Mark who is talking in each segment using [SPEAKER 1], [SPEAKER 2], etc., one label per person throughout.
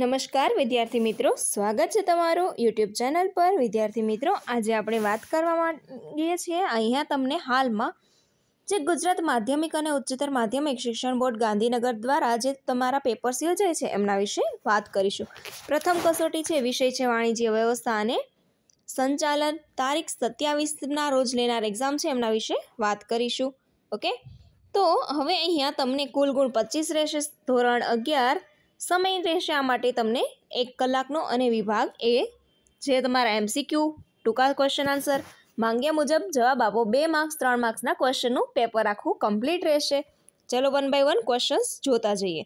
[SPEAKER 1] નમસ્કાર વિદ્યાર્થી મિત્રો સ્વાગત છે તમારું યુટ્યુબ ચેનલ પર વિદ્યાર્થી મિત્રો આજે આપણે વાત કરવા માંગીએ છીએ અહીંયા તમને હાલમાં જે ગુજરાત માધ્યમિક અને ઉચ્ચતર માધ્યમિક શિક્ષણ બોર્ડ ગાંધીનગર દ્વારા જે તમારા પેપર્સ યોજાય છે એમના વિશે વાત કરીશું પ્રથમ કસોટી છે વિષય છે વાણિજ્ય વ્યવસ્થા અને સંચાલન તારીખ સત્યાવીસના રોજ લેનાર એક્ઝામ છે એમના વિશે વાત કરીશું ઓકે તો હવે અહીંયા તમને કુલ ગુણ પચીસ રહેશે ધોરણ અગિયાર સમય રહેશે આ માટે તમને એક કલાકનો અને વિભાગ એ જે તમારા એમસીક્યુ ટૂંકા ક્વેશ્ચન આન્સર માંગ્યા મુજબ જવાબ આપો બે માર્ક્સ ત્રણ માર્ક્સના ક્વેશ્ચનનું પેપર આખું કમ્પ્લીટ રહેશે ચલો વન બાય વન ક્વેશ્ચન્સ જોતા જઈએ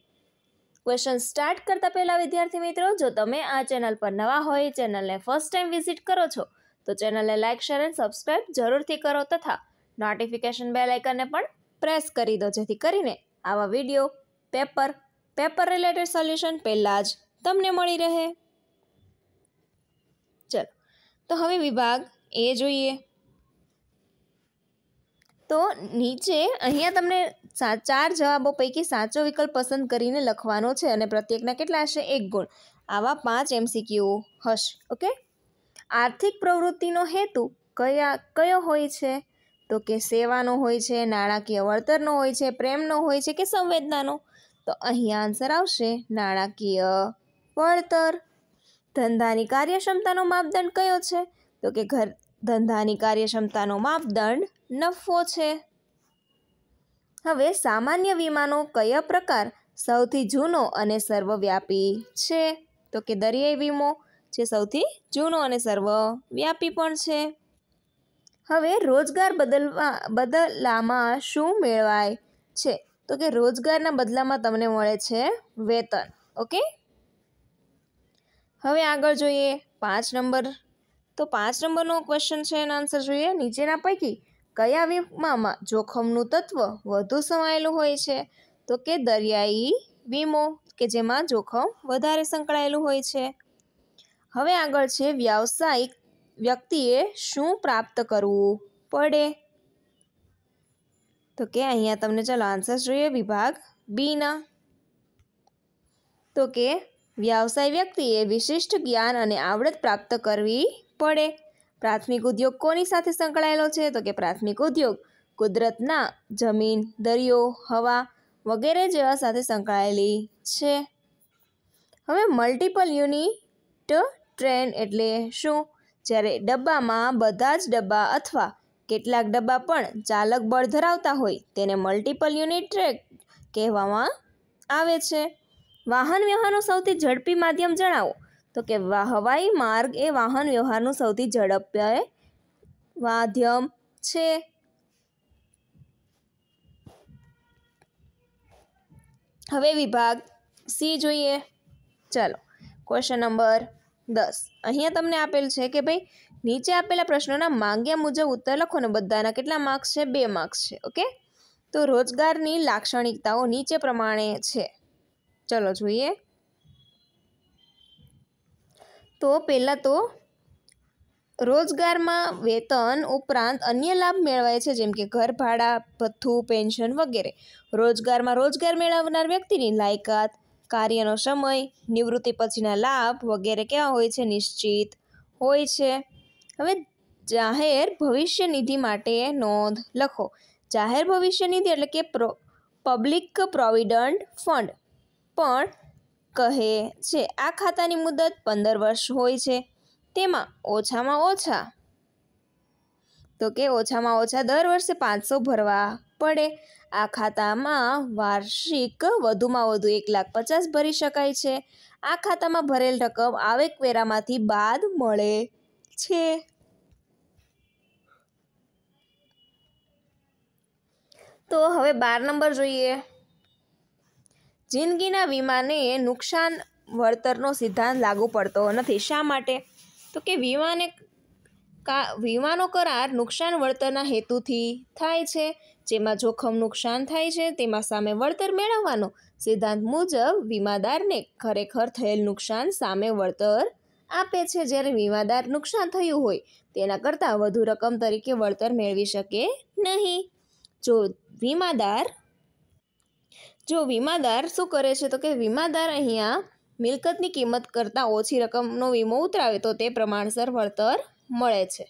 [SPEAKER 1] ક્વેશ્ચન સ્ટાર્ટ કરતાં પહેલાં વિદ્યાર્થી મિત્રો જો તમે આ ચેનલ પર નવા હોય ચેનલને ફર્સ્ટ ટાઈમ વિઝિટ કરો છો તો ચેનલને લાઇક શેર અને સબસ્ક્રાઇબ જરૂરથી કરો તથા નોટિફિકેશન બેલ આઇકનને પણ પ્રેસ કરી દો જેથી કરીને આવા video paper paper related solution પહેલાં જ તમને મળી રહે ચલો તો હવે વિભાગ એ જોઈએ તો નીચે અહીંયા તમને ચાર જવાબો પૈકી સાચો વિકલ્પ પસંદ કરીને લખવાનો છે અને પ્રત્યેકના કેટલા હશે એક ગુણ આવા પાંચ એમસીક્યુ હશે ઓકે આર્થિક પ્રવૃત્તિનો હેતુ કયા કયો હોય છે તો કે સેવાનો હોય છે નાણાકીય વળતરનો હોય છે પ્રેમનો હોય છે કે સંવેદનાનો તો અહીં આન્સર આવશે નાણાકીય વળતર ધંધાની કાર્યક્ષમતાનો માપદંડ કયો છે તો કે ઘર ધંધાની કાર્યક્ષમતાનો માપદંડ નફો છે હવે સામાન્ય વીમાનો કયો પ્રકાર સૌથી જૂનો અને સર્વવ્યાપી છે તો કે દરિયાઈ વીમો જે સૌથી જૂનો અને સર્વવ્યાપી પણ છે હવે રોજગાર બદલવા બદલામાં શું મેળવાય છે તો કે રોજગારના બદલામાં તમને મળે છે વેતન ઓકે હવે આગળ જોઈએ પાંચ નંબર તો પાંચ નંબરનો ક્વેશ્ચન છે એનો આન્સર જોઈએ નીચેના પૈકી કયા વીમામાં જોખમનું તત્વ વધુ સમાયેલું હોય છે તો કે દરિયાઈ વીમો કે જેમાં જોખમ વધારે સંકળાયેલું હોય છે હવે આગળ છે વ્યાવસાયિક વ્યક્તિએ શું પ્રાપ્ત કરવું પડે તો કે અહીંયા તમને ચાલો આન્સર જોઈએ વિભાગ બીના તો કે વ્યવસાય વ્યક્તિએ વિશિષ્ટ જ્ઞાન અને આવડત પ્રાપ્ત કરવી પડે પ્રાથમિક ઉદ્યોગ કોની સાથે સંકળાયેલો છે તો કે પ્રાથમિક ઉદ્યોગ કુદરતના જમીન દરિયો હવા વગેરે જેવા સાથે સંકળાયેલી છે હવે મલ્ટિપલ યુનિટ ટ્રેન એટલે શું જ્યારે ડબ્બામાં બધા જ ડબ્બા અથવા કેટલાક ડબ્બા પણ ચાલક બળ ધરાવતા હોય તેને મલ્ટિપલ યુનિટ ટ્રેક કહેવામાં આવે છે વાહન વ્યવહારનું સૌથી ઝડપી માધ્યમ જણાવો તો કે હવાઈ માર્ગ એ વાહન વ્યવહારનું સૌથી ઝડપી માધ્યમ છે હવે વિભાગ સી જોઈએ ચાલો ક્વેશ્ચન નંબર દસ અહીંયા તમને આપેલ છે કે ભાઈ નીચે આપેલા પ્રશ્નોના માંગ્યા મુજબ ઉત્તર લખો ને બધાના કેટલા માર્ક્સ છે બે માર્ક્સ છે ઓકે તો રોજગારની લાક્ષણિકતાઓ નીચે પ્રમાણે છે ચલો જોઈએ તો પહેલાં તો રોજગારમાં વેતન ઉપરાંત અન્ય લાભ મેળવાય છે જેમ કે ઘર ભાડા ભથ્થું પેન્શન વગેરે રોજગારમાં રોજગાર મેળવનાર વ્યક્તિની લાયકાત કાર્યનો સમય નિવૃત્તિ પછીના લાભ વગેરે કેવા હોય છે નિશ્ચિત હોય છે હવે જાહેર ભવિષ્ય નિધિ માટે નોંધ લખો જાહેર ભવિષ્ય નિધિ એટલે કે પ્રો પબ્લિક પ્રોવિડન્ટ ફંડ પણ કહે છે આ ખાતાની મુદત પંદર વર્ષ હોય છે તેમાં ઓછામાં ઓછા તો કે ઓછામાં ઓછા દર વર્ષે પાંચસો ભરવા પડે આ ખાતામાં વાર્ષિક વધુમાં વધુ એક લાખ પચાસ ભરી શકાય છે આ ખાતામાં ભરેલ રકમ આવકવેરામાંથી બાદ મળે છે તો હવે બાર નંબર જોઈએ જિંદગીના વીમાને નુકસાન વળતરનો સિદ્ધાંત લાગુ પડતો નથી શા માટે તો કે વીમાને કા વીમાનો કરાર નુકસાન વળતરના હેતુથી થાય છે જેમાં જોખમ નુકસાન થાય છે તેમાં સામે વળતર મેળવવાનો સિદ્ધાંત મુજબ વીમાદારને ખરેખર થયેલ નુકસાન સામે વળતર આપે છે જ્યારે વીમાદાર નુકસાન થયું હોય તેના કરતાં વધુ રકમ તરીકે વળતર મેળવી શકે નહીં જો વીમાદાર જો વીમાદાર શું કરે છે તો કે વીમાદાર અહીંયા મિલકતની કિંમત કરતાં ઓછી રકમનો વીમો ઉતરાવે તો તે પ્રમાણસર વળતર મળે છે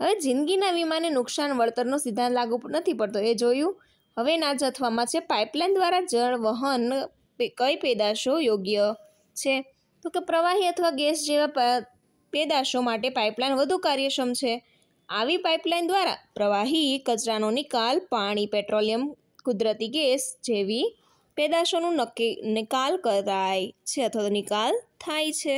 [SPEAKER 1] હવે જિંદગીના વીમાને નુકસાન વળતરનો સિદ્ધાંત લાગુ નથી પડતો એ જોયું હવે હવેના જથ્થામાં છે પાઇપલાઇન દ્વારા જળ વહન કઈ પેદાશો યોગ્ય છે તો કે પ્રવાહી અથવા ગેસ જેવા પેદાશો માટે પાઇપલાઇન વધુ કાર્યક્ષમ છે આવી પાઇપલાઇન દ્વારા પ્રવાહી કચરાનો નિકાલ પાણી પેટ્રોલિયમ કુદરતી ગેસ જેવી પેદાશોનું નક્કી નિકાલ કરાય છે અથવા તો નિકાલ થાય છે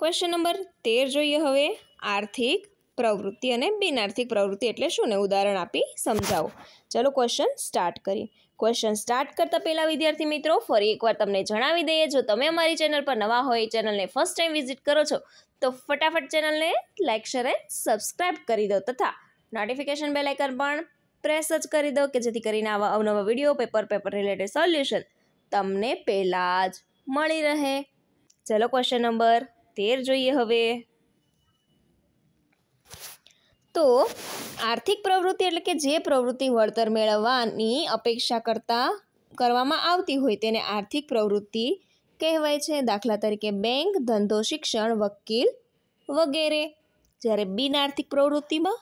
[SPEAKER 1] ક્વેશ્ચન નંબર તેર જોઈએ હવે આર્થિક પ્રવૃત્તિ અને બિનઆર્થિક પ્રવૃત્તિ એટલે શું ને ઉદાહરણ આપી સમજાવો ચાલો ક્વેશ્ચન સ્ટાર્ટ કરીએ ક્વેશ્ચન સ્ટાર્ટ કરતા પહેલાં વિદ્યાર્થી મિત્રો ફરી એકવાર તમને જણાવી દઈએ જો તમે અમારી ચેનલ પર નવા હોય ચેનલને ફર્સ્ટ ટાઈમ વિઝિટ કરો છો તો ફટાફટ ચેનલને લાઇક શેર એન્ડ સબસ્ક્રાઇબ કરી દો તથા નોટિફિકેશન બેલ આઇકન પણ પ્રેસ જ કરી દો કે જેથી કરીને આવા અવનવા video paper paper related solution તમને પહેલાં જ મળી રહે ચલો ક્વેશ્ચન નંબર તેર જોઈએ હવે તો આર્થિક પ્રવૃત્તિ એટલે કે જે પ્રવૃત્તિ વળતર મેળવવાની અપેક્ષા કરતા કરવામાં આવતી હોય તેને આર્થિક પ્રવૃત્તિ કહેવાય છે દાખલા તરીકે બેંક ધંધો શિક્ષણ વકીલ વગેરે જ્યારે બિન આર્થિક પ્રવૃત્તિમાં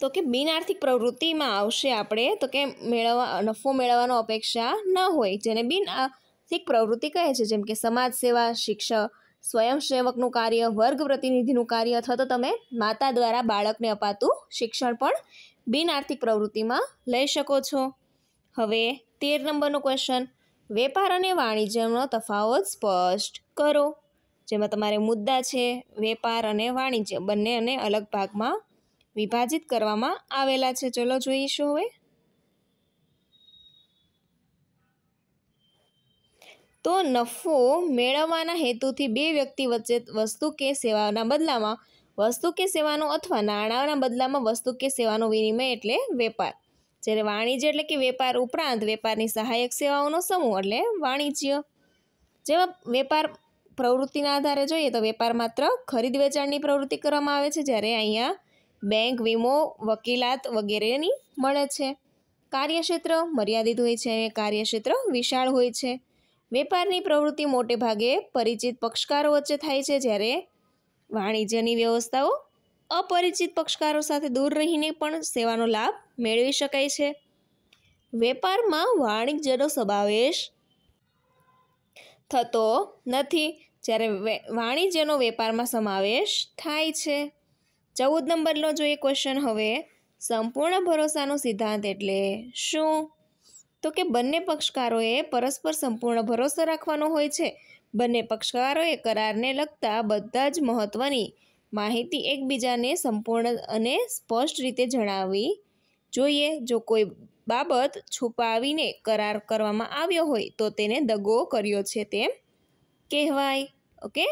[SPEAKER 1] તો કે બિન આર્થિક પ્રવૃત્તિમાં આવશે આપણે તો કે મેળવવા નફો મેળવવાનો અપેક્ષા ન હોય જેને બિન આર્થિક પ્રવૃત્તિ કહે છે જેમ કે સમાજ સેવા શિક્ષણ સ્વયંસેવકનું કાર્ય વર્ગ પ્રતિનિધિનું કાર્ય અથવા તો તમે માતા દ્વારા બાળકને અપાતું શિક્ષણ પણ બિન આર્થિક પ્રવૃત્તિમાં લઈ શકો છો હવે તેર નંબરનો ક્વેશ્ચન વેપાર અને વાણિજ્યનો તફાવત સ્પષ્ટ કરો જેમાં તમારે મુદ્દા છે વેપાર અને વાણિજ્ય બંનેને અલગ ભાગમાં વિભાજિત કરવામાં આવેલા છે ચલો જોઈશું હવે તો નફો મેળવવાના હેતુથી બે વ્યક્તિ વચ્ચે વસ્તુ કે સેવાના બદલામાં વસ્તુ કે સેવાનો અથવા નાણાંના બદલામાં વસ્તુ કે સેવાનો વિનિમય એટલે વેપાર જ્યારે વાણિજ્ય એટલે કે વેપાર ઉપરાંત વેપારની સહાયક સેવાઓનો સમૂહ એટલે વાણિજ્ય જેમાં વેપાર પ્રવૃત્તિના આધારે જોઈએ તો વેપાર માત્ર ખરીદ વેચાણની પ્રવૃત્તિ કરવામાં આવે છે જ્યારે અહીંયા બેંક વીમો વકીલાત વગેરેની મળે છે કાર્યક્ષેત્ર મર્યાદિત હોય છે અહીંયા કાર્યક્ષેત્ર વિશાળ હોય છે વેપારની પ્રવૃત્તિ મોટે ભાગે પરિચિત પક્ષકારો વચ્ચે થાય છે જ્યારે વાણિજ્યની વ્યવસ્થાઓ અપરિચિત પક્ષકારો સાથે દૂર રહીને પણ સેવાનો લાભ મેળવી શકાય છે વેપારમાં વાણિજ્યનો સમાવેશ થતો નથી જ્યારે વાણિજ્યનો વેપારમાં સમાવેશ થાય છે ચૌદ નંબરનો જોઈએ ક્વેશ્ચન હવે સંપૂર્ણ ભરોસાનો સિદ્ધાંત એટલે શું તો કે બંને પક્ષકારોએ પરસ્પર સંપૂર્ણ ભરોસો રાખવાનો હોય છે બંને પક્ષકારોએ કરારને લગતા બધા જ મહત્ત્વની માહિતી એકબીજાને સંપૂર્ણ અને સ્પષ્ટ રીતે જણાવવી જોઈએ જો કોઈ બાબત છુપાવીને કરાર કરવામાં આવ્યો હોય તો તેને દગો કર્યો છે તેમ કહેવાય ઓકે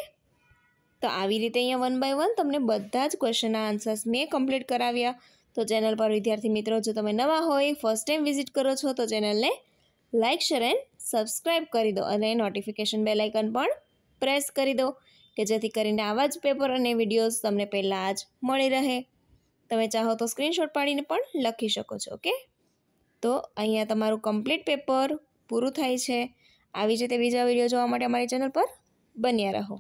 [SPEAKER 1] તો આવી રીતે અહીંયા વન બાય વન તમને બધા જ ક્વેશ્ચનના આન્સર્સ મેં કમ્પ્લીટ કરાવ્યા તો ચેનલ પર વિદ્યાર્થી મિત્રો જો તમે નવા હોય ફર્સ્ટ ટાઈમ વિઝિટ કરો છો તો ચેનલને લાઇક શેર એન્ડ સબસ્ક્રાઈબ કરી દો અને નોટિફિકેશન બેલ આઇકન પણ પ્રેસ કરી દો કે જેથી કરીને આવા જ પેપર અને વિડીયોઝ તમને પહેલાં જ મળી રહે તમે ચાહો તો સ્ક્રીનશોટ પાડીને પણ લખી શકો છો ઓકે તો અહીંયા તમારું કમ્પ્લીટ પેપર પૂરું થાય છે આવી જ રીતે બીજા વિડીયો જોવા માટે અમારી ચેનલ પર બન્યા રહો